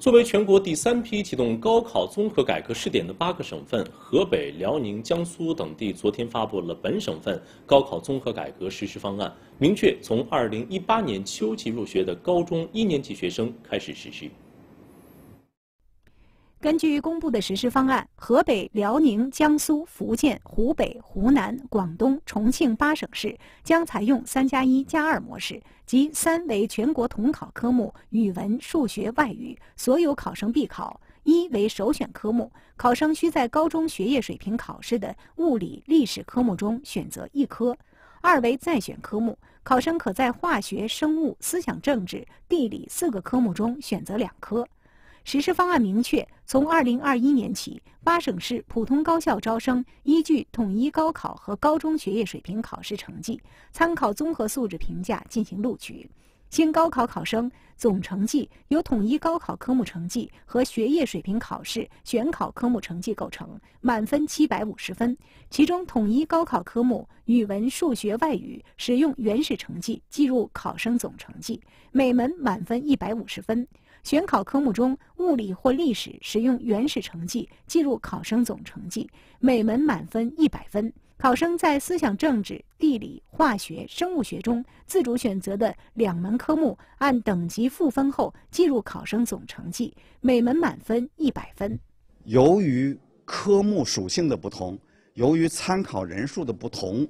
作为全国第三批启动高考综合改革试点的八个省份，河北、辽宁、江苏等地昨天发布了本省份高考综合改革实施方案，明确从二零一八年秋季入学的高中一年级学生开始实施。根据公布的实施方案，河北、辽宁、江苏、福建、湖北、湖南、广东、重庆八省市将采用“三加一加二”模式，即三为全国统考科目，语文、数学、外语，所有考生必考；一为首选科目，考生需在高中学业水平考试的物理、历史科目中选择一科；二为再选科目，考生可在化学、生物、思想政治、地理四个科目中选择两科。实施方案明确，从2021年起，八省市普通高校招生依据统一高考和高中学业水平考试成绩，参考综合素质评价进行录取。新高考考生总成绩由统一高考科目成绩和学业水平考试选考科目成绩构成，满分七百五十分。其中，统一高考科目语文、数学、外语使用原始成绩计入考生总成绩，每门满分一百五十分；选考科目中物理或历史使用原始成绩计入考生总成绩，每门满分一百分。考生在思想政治、地理、化学、生物学中自主选择的两门科目，按等级赋分后计入考生总成绩，每门满分一百分。由于科目属性的不同，由于参考人数的不同，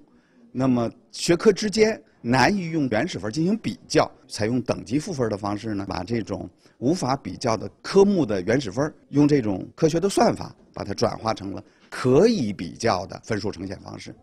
那么学科之间。难以用原始分进行比较，采用等级赋分的方式呢，把这种无法比较的科目的原始分，用这种科学的算法，把它转化成了可以比较的分数呈现方式。